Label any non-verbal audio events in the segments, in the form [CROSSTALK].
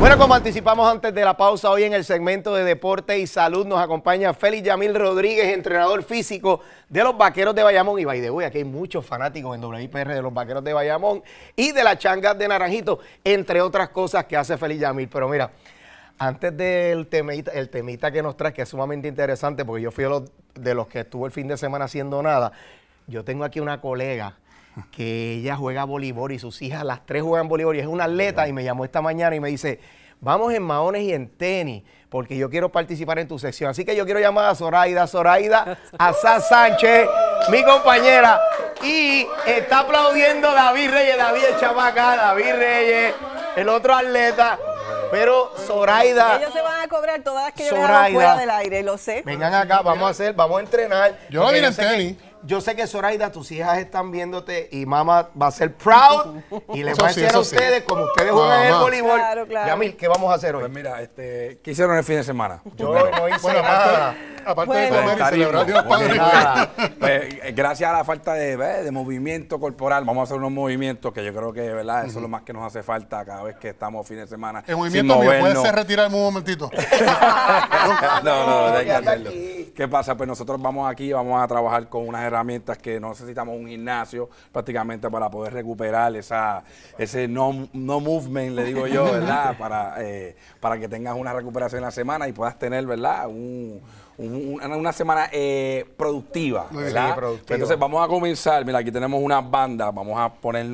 Bueno, como anticipamos antes de la pausa, hoy en el segmento de Deporte y Salud nos acompaña Félix Yamil Rodríguez, entrenador físico de los Vaqueros de Bayamón. Y by de aquí hay muchos fanáticos en WIPR de los Vaqueros de Bayamón y de la changas de Naranjito, entre otras cosas que hace Félix Yamil. Pero mira, antes del temita, el temita que nos traes, que es sumamente interesante, porque yo fui de de los que estuvo el fin de semana haciendo nada, yo tengo aquí una colega que ella juega voleibol y sus hijas, las tres juegan voleibol y es una atleta y me llamó esta mañana y me dice, vamos en maones y en tenis, porque yo quiero participar en tu sección. Así que yo quiero llamar a Zoraida, Zoraida, a Sánchez, mi compañera, y está aplaudiendo David Reyes, David el David Reyes, el otro atleta. Pero Zoraida. Ellos se van a cobrar todas las que yo fuera del aire, lo sé. Vengan acá, vamos a hacer, vamos a entrenar. Yo no vi en tenis yo sé que Zoraida, tus hijas están viéndote y mamá va a ser proud y les [LAUGHS] va a decir a ustedes como ustedes juegan el voleibol. Yamil, ¿qué vamos a hacer hoy? Pues mira, este, ¿qué hicieron el fin de semana? Yo no hice nada. Aparte, de comer y celebrar pues, eh, gracias a la falta de, movimiento corporal, vamos a hacer unos movimientos que yo creo que, ¿verdad? Eso es lo más que nos hace falta cada vez que estamos fin de semana. El movimiento ser ¿puedes retirar un momentito? [LAUGHS] no, no, hay ¿Qué pasa? Pues nosotros vamos aquí, vamos a trabajar con unas herramientas que no necesitamos un gimnasio prácticamente para poder recuperar esa, ese no, no movement, le digo yo, ¿verdad? [LAUGHS] Para, eh, para que tengas una recuperación en la semana y puedas tener, ¿verdad? Un, una semana eh, productiva, Sí, productiva. Entonces vamos a comenzar. Mira, aquí tenemos unas bandas. Vamos a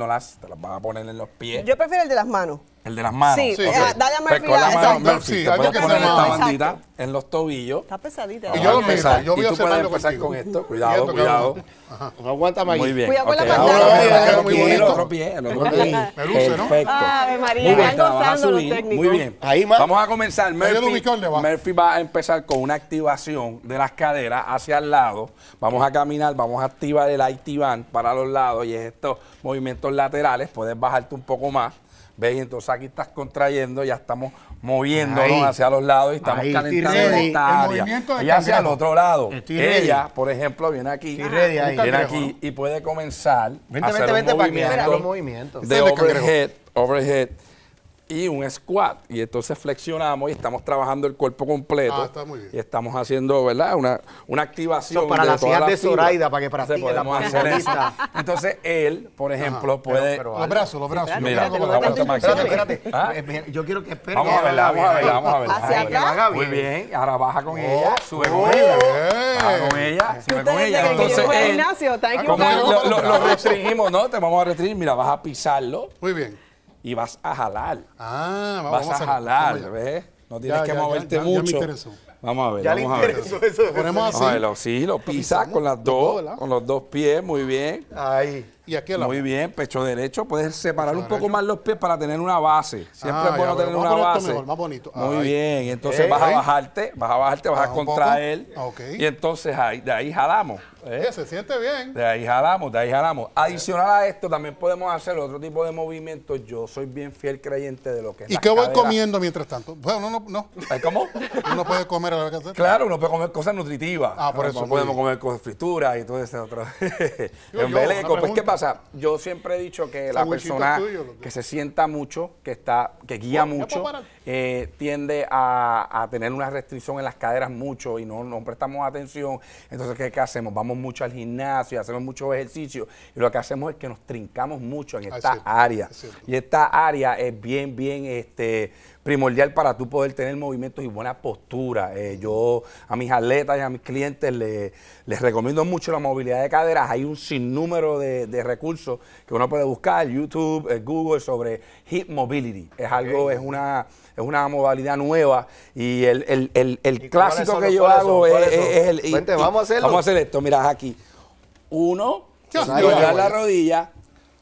las Te las vas a poner en los pies. Yo prefiero el de las manos. El de las manos. Sí, eh, dale a pues, Murphy. la sí, te puedes poner esta bandita en los tobillos. Está pesadita. Y yo lo pesa. yo y tú puedes empezar con esto. Cuidado, cuidado. No aguanta más. Muy bien. Cuidado con la pantalla. El otro pie, el otro pie. Me luce, ¿no? Perfecto. María, muy bien, gozando los técnicos. Muy bien. Ahí, Vamos a comenzar. Murphy va a empezar con una activación de las caderas hacia el lado. Vamos a caminar, vamos a activar el IT band para los lados y estos movimientos laterales. Puedes bajarte un poco más. ¿Ves? Entonces aquí estás contrayendo, ya estamos moviéndonos hacia los lados y estamos calentando esta área. Y hacia el otro lado. Ella, por ejemplo, viene aquí, viene aquí y puede comenzar vente, a hacer los movimientos. de overhead, overhead y un squat. Y entonces flexionamos y estamos trabajando el cuerpo completo. Ah, está muy bien. Y estamos haciendo, ¿verdad? Una, una activación. para la las todas de para que para la hacer eso. Entonces él, por ejemplo, puede. los brazos, los brazos. Mira, espérate, ¿Ah? pues, Yo quiero que espere. Vamos a verla, vamos a verla, vamos a verla. Muy bien, ahora baja con oh, ella, sube con oh. ella. con ella, sube eh, con ella. Entonces, Ignacio, está equivocado. Lo restringimos, ¿no? Te vamos a restringir. Mira, vas a pisarlo. Muy bien y vas a jalar. Ah, vamos, vas a, jalar, ¿ves? No tienes que moverte ya, mucho. vamos a ver, vamos a ver. Eso, ponemos así. sí, lo pisas con las dos, con los dos pies, muy bien. Ahí y Muy bien, pecho derecho. Puedes separar un poco más los pies para tener una base. Siempre es ah, bueno tener una base. Muy bien, entonces vas a ¿Eh? bajarte, vas a bajarte, vas a ah, contraer. Y entonces ahí, de ahí jalamos. ¿eh? Eh, se siente bien. De ahí jalamos, de ahí jalamos. Adicional a esto, también podemos hacer otro tipo de movimientos. Yo soy bien fiel creyente de lo que es ¿Y qué voy comiendo mientras tanto? Bueno, no, no. ¿Cómo? uno puede comer a la vez Claro, uno puede comer cosas nutritivas. Ah, por no, eso. podemos comer cosas frituras y todo eso. Otro. [LAUGHS] en pues, o sea, Yo siempre he dicho que la persona que se sienta mucho, que está, que guía mucho, eh, tiende a, tener una restricción en las caderas mucho y no, no prestamos atención. Entonces, ¿qué, hacemos? Vamos mucho al gimnasio, hacemos muchos ejercicios y lo que hacemos es que nos trincamos mucho en ah, esta área. y esta área es bien, bien, este primordial para tú poder tener movimientos y buena postura. Eh, yo a mis atletas y a mis clientes les recomiendo mucho la movilidad de caderas. Hay un sinnúmero de, recursos que uno puede buscar, YouTube, eh, Google, sobre hip mobility. Es algo, es una es una modalidad nueva y el, clásico que yo hago es, el... vamos a Vamos a hacer esto, mira, aquí. Uno, doblar la rodilla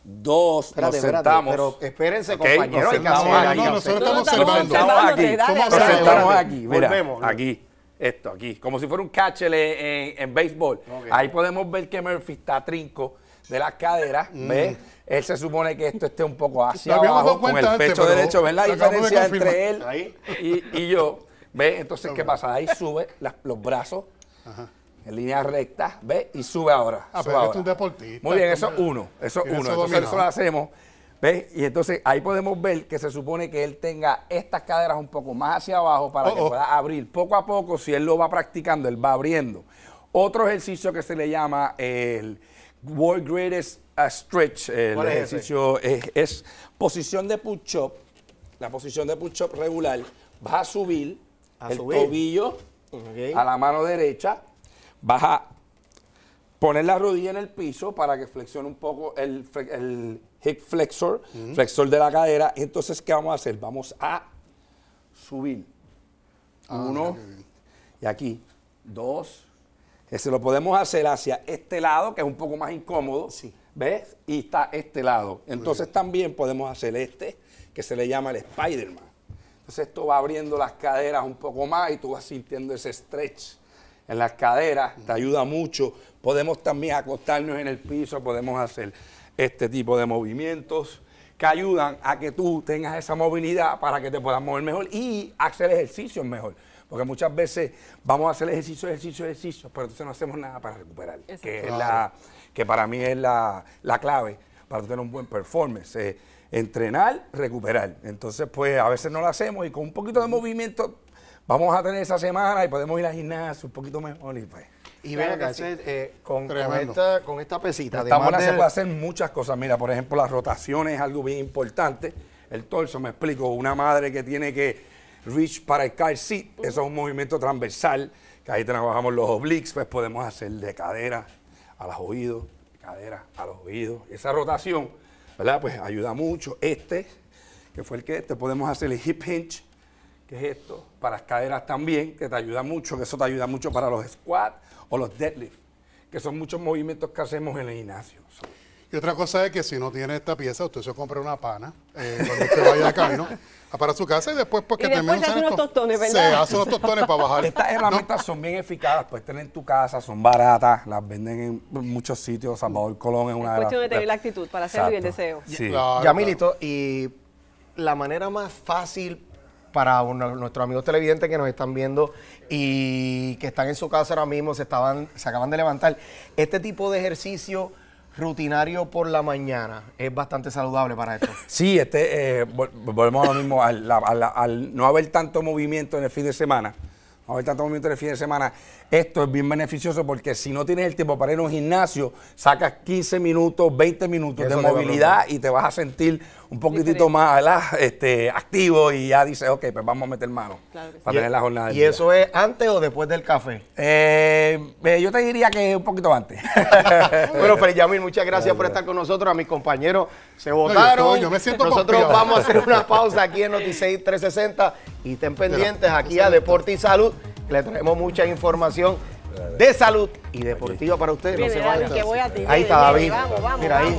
dos espérate, nos sentamos. pero espérense, okay, compañeros. nosotros estamos observando. aquí. aquí. Mira, Volvemos, aquí. Esto, aquí. Como si fuera un catch en, en, béisbol. Ahí podemos ver que Murphy está trinco de las caderas. Mm. Él se supone que esto esté un poco hacia abajo con el pecho derecho. ven la diferencia entre él y, y yo? ¿Ves? Entonces, ¿qué pasa? Ahí sube los brazos. Ajá en línea recta, ve y sube ahora. Ah, pero es un deportista. Muy bien, eso es uno. Eso es uno. Eso lo hacemos. ¿Ves? Y entonces ahí podemos ver que se supone que él tenga estas caderas un poco más hacia abajo para que oh, oh. pueda abrir poco a poco. Si él lo va practicando, él va abriendo. Otro ejercicio que se le llama el World Greatest uh, Stretch, el ejercicio es, posición de push-up, la posición de push-up regular. Va a subir el tobillo a la mano derecha vas a poner la rodilla en el piso para que flexione un poco el, hip flexor, flexor de la cadera. Entonces, ¿qué vamos a hacer? Vamos a subir. Ah, Uno. Y aquí. Dos. Ese lo podemos hacer hacia este lado, que es un poco más incómodo. Sí. ¿Ves? Y está este lado. Entonces también podemos hacer este, que se le llama el Spider-Man. Entonces esto va abriendo las caderas un poco más y tú vas sintiendo ese stretch en las caderas, te ayuda mucho. Podemos también acostarnos en el piso, podemos hacer este tipo de movimientos que ayudan a que tú tengas esa movilidad para que te puedas mover mejor y hacer ejercicios mejor. Porque muchas veces vamos a hacer ejercicio, ejercicio, ejercicio, pero entonces no hacemos nada para recuperar, que, es la, que para mí es la, clave para tener un buen performance. entrenar, recuperar. Entonces, pues a veces no lo hacemos y con un poquito de movimiento vamos a tener esa semana y podemos ir al gimnasio un poquito mejor y pues. Y con, esta, pesita. Esta se puede hacer muchas cosas. Mira, por ejemplo, las rotaciones es algo bien importante. El torso, me explico, una madre que tiene que reach para el car seat, eso es un movimiento transversal, que ahí trabajamos los obliques, pues podemos hacer de cadera a los oídos, cadera a los oídos. Esa rotación, ¿verdad? Pues ayuda mucho. Este, que fue el que este, podemos hacer el hip hinge, esto? Para las caderas también, que te ayuda mucho, que eso te ayuda mucho para los squats o los deadlifts, que son muchos movimientos que hacemos en el gimnasio. Y otra cosa es que si no tiene esta pieza, usted se compra una pana eh, cuando usted vaya acá, ¿no? Ah, para su casa y después, pues que también. Se hace unos tostones, ¿verdad? Se hace unos tostones para bajar. Estas herramientas son bien eficaces, puedes tener en tu casa, son baratas, las venden en muchos sitios. Salvador Colón es una es cuestión de tener la actitud para hacer y el deseo. Sí. Claro, Yamilito, y la manera más fácil para nuestros amigos televidentes que nos están viendo y que están en su casa ahora mismo, se, estaban, se acaban de levantar. Este tipo de ejercicio rutinario por la mañana es bastante saludable para esto. [LAUGHS] Sí, este, eh, volvemos ahora mismo, al no haber tanto movimiento en el fin de semana Ahorita estamos el fin de semana. Esto es bien beneficioso porque si no tienes el tiempo para ir a un gimnasio, sacas 15 minutos, 20 minutos de movilidad y te vas a sentir un poquitito más Este, activo y ya dices, ok, pues vamos a meter mano para tener la e-, jornada. ¿Y eso es antes o después del café? Eh, eh, yo te diría que un poquito antes. [LAUGHS] bueno, [LAUGHS] Felipe Yamil, muchas gracias, gracias por estar con nosotros, a mis compañeros se votaron. Nosotros vamos a hacer una pausa aquí en Noticias 360 y estén pendientes aquí a Deporte y Salud. Le traemos mucha información de salud y deportiva para ustedes. No Ahí está David. Mira ahí.